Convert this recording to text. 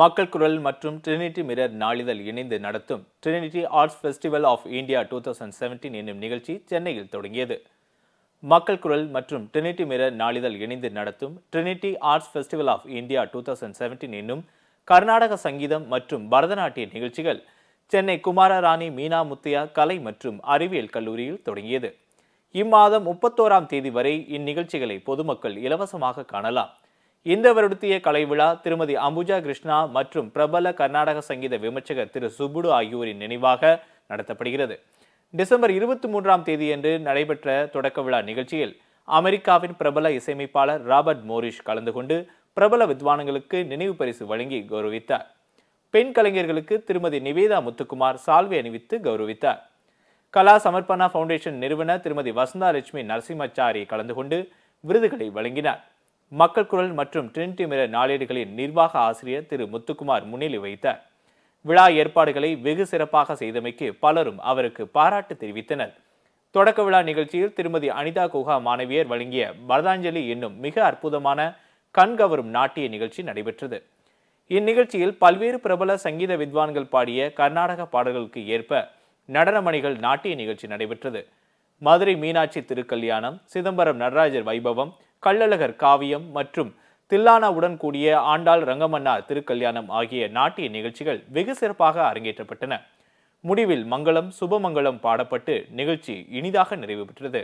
மக்கள் குரல் மற்றும் ட்ரினிட்டி மிரர் நாளிதழ் இணைந்து நடத்தும் Trinity arts festival of India two thousand seventeen என்னும் நிகழ்ச்சி சென்னையில் தொடங்கியது மக்கள் குரல் மற்றும் ட்ரினிட்டி மிரர் நாளிதழ் இணைந்து நடத்தும் Trinity arts festival of India two thousand seventeen என்னும் கர்நாடக சங்கீதம் மற்றும் பரதநாட்டிய நிகழ்ச்சிகள் சென்னை குமாரராணி மீனா முத்தையா கலை மற்றும் அறிவியல் கல்லூரியில் தொடங்கியது இம்மாதம் முப்பத்தோராம் தேதி வரை இந்நிகழ்ச்சிகளை பொதுமக்கள் இலவசமாக காணலாம் இந்த வருடத்திய கலை விழா திருமதி அம்புஜா கிருஷ்ணா மற்றும் பிரபல கர்நாடக சங்கீத விமர்சகர் திரு சுபுடு ஆகியோரின் நினைவாக நடத்தப்படுகிறது டிசம்பர் இருபத்தி மூன்றாம் தேதியன்று நடைபெற்ற தொடக்க விழா நிகழ்ச்சியில் அமெரிக்காவின் பிரபல இசையமைப்பாளர் ராபர்ட் மோரிஷ் கலந்து கொண்டு பிரபல வித்வானங்களுக்கு நினைவு பரிசு வழங்கி கௌரவித்தார் பெண் கலைஞர்களுக்கு திருமதி நிவேதா முத்துக்குமார் சால்வை அணிவித்து கௌரவித்தார் கலா சமர்ப்பணா ஃபவுண்டேஷன் நிறுவனர் திருமதி வசந்தா லட்சுமி நரசிம்மாச்சாரி கலந்து கொண்டு விருதுகளை வழங்கினார் மக்கள் குரல் மற்றும் டிரினிட்டி மிரர் நாளேடுகளின் நிர்வாக ஆசிரியர் திரு முத்துக்குமார் முன்னிலை வைத்தார் விழா ஏற்பாடுகளை வெகு சிறப்பாக செய்தமைக்கு பலரும் அவருக்கு பாராட்டு தெரிவித்தனர் தொடக்க விழா நிகழ்ச்சியில் திருமதி அனிதா குஹா மாணவியர் வழங்கிய பரதாஞ்சலி என்னும் மிக அற்புதமான கண்கவரும் நாட்டிய நிகழ்ச்சி நடைபெற்றது இந்நிகழ்ச்சியில் பல்வேறு பிரபல சங்கீத வித்வான்கள் பாடிய கர்நாடக பாடல்களுக்கு ஏற்ப நடனமணிகள் நாட்டிய நிகழ்ச்சி நடைபெற்றது மதுரை மீனாட்சி திருக்கல்யாணம் சிதம்பரம் நடராஜர் வைபவம் கள்ளழகர் காவியம் மற்றும் தில்லானாவுடன் கூடிய ஆண்டாள் ரங்கமன்னா திருக்கல்யாணம் ஆகிய நாட்டிய நிகழ்ச்சிகள் வெகு சிறப்பாக அரங்கேற்றப்பட்டன முடிவில் மங்களம் சுபமங்கலம் பாடப்பட்டு நிகழ்ச்சி இனிதாக நிறைவு பெற்றது